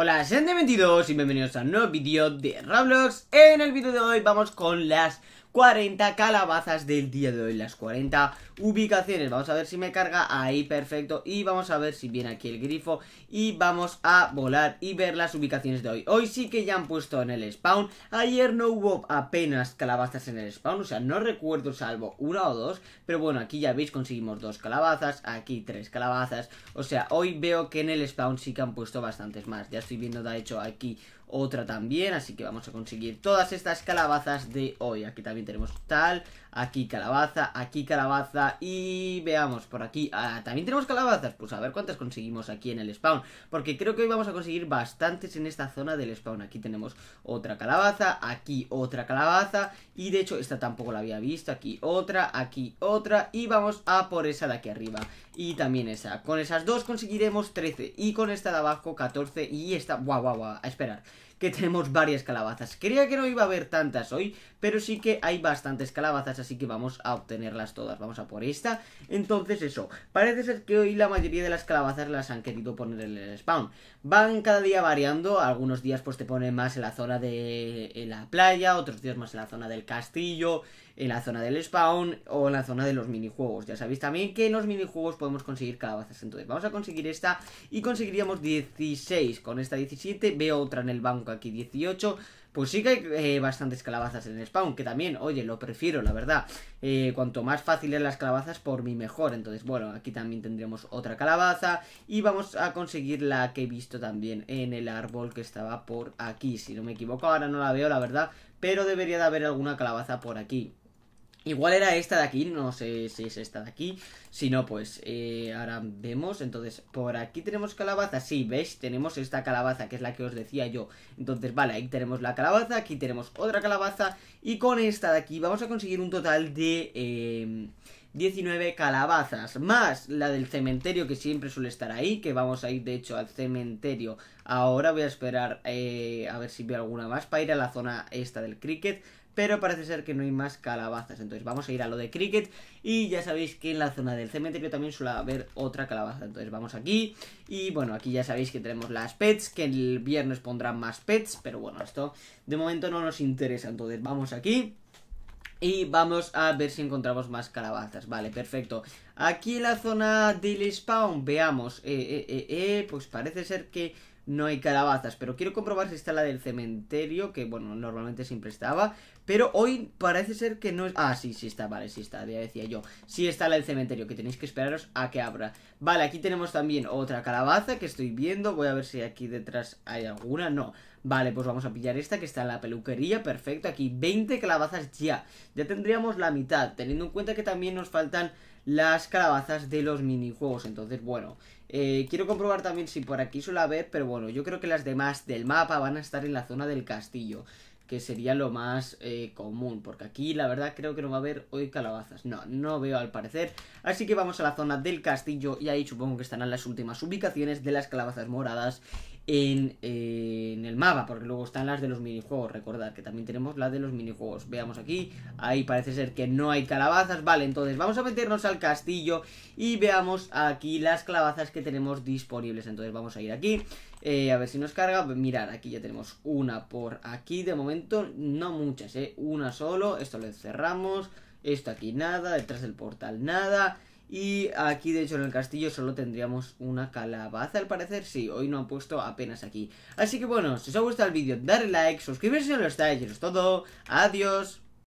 Hola gente 22 y bienvenidos a un nuevo vídeo de Roblox En el vídeo de hoy vamos con las 40 calabazas del día de hoy, las 40 ubicaciones. Vamos a ver si me carga, ahí perfecto. Y vamos a ver si viene aquí el grifo y vamos a volar y ver las ubicaciones de hoy. Hoy sí que ya han puesto en el spawn. Ayer no hubo apenas calabazas en el spawn, o sea, no recuerdo salvo una o dos. Pero bueno, aquí ya veis, conseguimos dos calabazas, aquí tres calabazas. O sea, hoy veo que en el spawn sí que han puesto bastantes más. Ya estoy viendo, de hecho, aquí otra también, así que vamos a conseguir todas estas calabazas de hoy. Aquí también tenemos tal, aquí calabaza, aquí calabaza y veamos por aquí, ah, también tenemos calabazas, pues a ver cuántas conseguimos aquí en el spawn, porque creo que hoy vamos a conseguir bastantes en esta zona del spawn, aquí tenemos otra calabaza, aquí otra calabaza y de hecho esta tampoco la había visto, aquí otra, aquí otra y vamos a por esa de aquí arriba y también esa, con esas dos conseguiremos 13 y con esta de abajo 14 y esta, guau guau guau, a esperar que tenemos varias calabazas. Creía que no iba a haber tantas hoy, pero sí que hay bastantes calabazas, así que vamos a obtenerlas todas. Vamos a por esta. Entonces eso, parece ser que hoy la mayoría de las calabazas las han querido poner en el spawn. Van cada día variando, algunos días pues te ponen más en la zona de la playa, otros días más en la zona del castillo, en la zona del spawn o en la zona de los minijuegos. Ya sabéis también que en los minijuegos podemos conseguir calabazas. Entonces vamos a conseguir esta y conseguiríamos 16. Con esta 17 veo otra en el banco aquí 18. Pues sí que hay eh, bastantes calabazas en el spawn, que también, oye, lo prefiero, la verdad. Eh, cuanto más fáciles las calabazas, por mí mejor. Entonces, bueno, aquí también tendremos otra calabaza. Y vamos a conseguir la que he visto también en el árbol que estaba por aquí. Si no me equivoco, ahora no la veo, la verdad. Pero debería de haber alguna calabaza por aquí. Igual era esta de aquí, no sé si es esta de aquí. Si no, pues eh, ahora vemos. Entonces, por aquí tenemos calabaza. Sí, ¿veis? Tenemos esta calabaza, que es la que os decía yo. Entonces, vale, ahí tenemos la calabaza, aquí tenemos otra calabaza. Y con esta de aquí vamos a conseguir un total de 19 em, calabazas. Más la del cementerio, que siempre suele estar ahí, que vamos a ir, de hecho, al cementerio. Ahora voy a esperar eh, a ver si veo alguna más para ir a la zona esta del cricket pero parece ser que no hay más calabazas. Entonces vamos a ir a lo de cricket y ya sabéis que en la zona del cementerio también suele haber otra calabaza. Entonces vamos aquí y bueno, aquí ya sabéis que tenemos las pets, que el viernes pondrán más pets, pero bueno, esto de momento no nos interesa. Entonces vamos aquí. Y vamos a ver si encontramos más calabazas. Vale, perfecto. Aquí en la zona del spawn, veamos. Eh, eh, eh, pues parece ser que no hay calabazas, pero quiero comprobar si está la del cementerio, que bueno, normalmente siempre estaba, pero hoy parece ser que no es... Ah, sí, sí está, vale, sí está, ya decía yo, sí está la del cementerio, que tenéis que esperaros a que abra. Vale, aquí tenemos también otra calabaza que estoy viendo, voy a ver si aquí detrás hay alguna, no, Vale, pues vamos a pillar esta que está en la peluquería, perfecto, aquí 20 calabazas ya. Ya tendríamos la mitad, teniendo en cuenta que también nos faltan las calabazas de los minijuegos. Entonces, bueno, eh, quiero comprobar también si por aquí suele haber, pero bueno, yo creo que las demás del mapa van a estar en la zona del castillo que sería lo más eh, común, porque aquí la verdad creo que no va a haber hoy calabazas, no, no veo al parecer, así que vamos a la zona del castillo y ahí supongo que estarán las últimas ubicaciones de las calabazas moradas en, el mapa, porque luego están las de los minijuegos, recordad que también tenemos la de los minijuegos, veamos aquí, ahí parece ser que no hay calabazas, vale, entonces vamos a meternos al castillo y veamos aquí las calabazas que tenemos disponibles, entonces vamos a ir aquí, eh, a ver si nos carga, mirar aquí ya tenemos una por aquí de momento, no muchas, ¿eh? Una solo, esto lo cerramos, esto aquí nada, detrás del portal nada. Y aquí, de hecho, en el castillo solo tendríamos una calabaza, al parecer. Sí, hoy no han puesto apenas aquí. Así que bueno, si os ha gustado el vídeo, darle like, suscribirse si no lo estáis. Y eso es todo. Adiós.